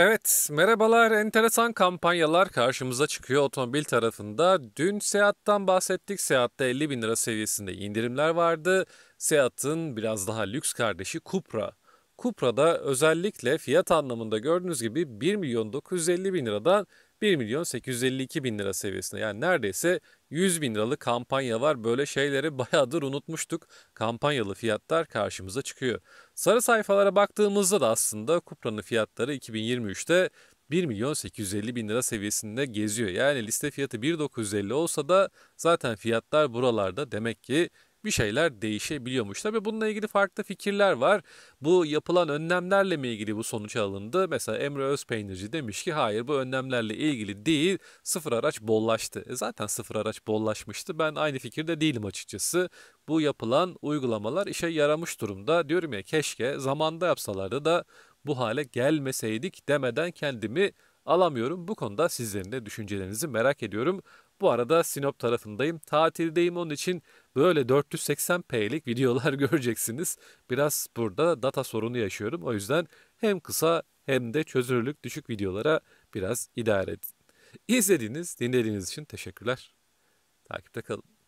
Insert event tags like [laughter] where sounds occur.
Evet, merhabalar. Enteresan kampanyalar karşımıza çıkıyor otomobil tarafında. Dün Seat'tan bahsettik. Seat'ta 50 bin lira seviyesinde indirimler vardı. Seat'ın biraz daha lüks kardeşi Cupra. Cupra'da özellikle fiyat anlamında gördüğünüz gibi 1 milyon 950 bin liradan 1 milyon 852 bin lira seviyesinde yani neredeyse 100 bin liralık kampanya var. Böyle şeyleri [laughs] bayağıdır unutmuştuk. Kampanyalı fiyatlar karşımıza çıkıyor. Sarı sayfalara baktığımızda da aslında Cupra'nın fiyatları 2023'te 1 milyon 850 bin lira seviyesinde geziyor. Yani liste fiyatı 1.950 olsa da zaten fiyatlar buralarda demek ki bir şeyler değişebiliyormuş. Tabii bununla ilgili farklı fikirler var. Bu yapılan önlemlerle mi ilgili bu sonuç alındı? Mesela Emre Özpeynirci demiş ki hayır bu önlemlerle ilgili değil sıfır araç bollaştı. E zaten sıfır araç bollaşmıştı. Ben aynı fikirde değilim açıkçası. Bu yapılan uygulamalar işe yaramış durumda. Diyorum ya keşke zamanda yapsalardı da bu hale gelmeseydik demeden kendimi alamıyorum. Bu konuda sizlerin de düşüncelerinizi merak ediyorum. Bu arada Sinop tarafındayım. Tatildeyim onun için Böyle 480p'lik videolar [laughs] göreceksiniz. Biraz burada data sorunu yaşıyorum. O yüzden hem kısa hem de çözünürlük düşük videolara biraz idare edin. İzlediğiniz, dinlediğiniz için teşekkürler. Takipte kalın.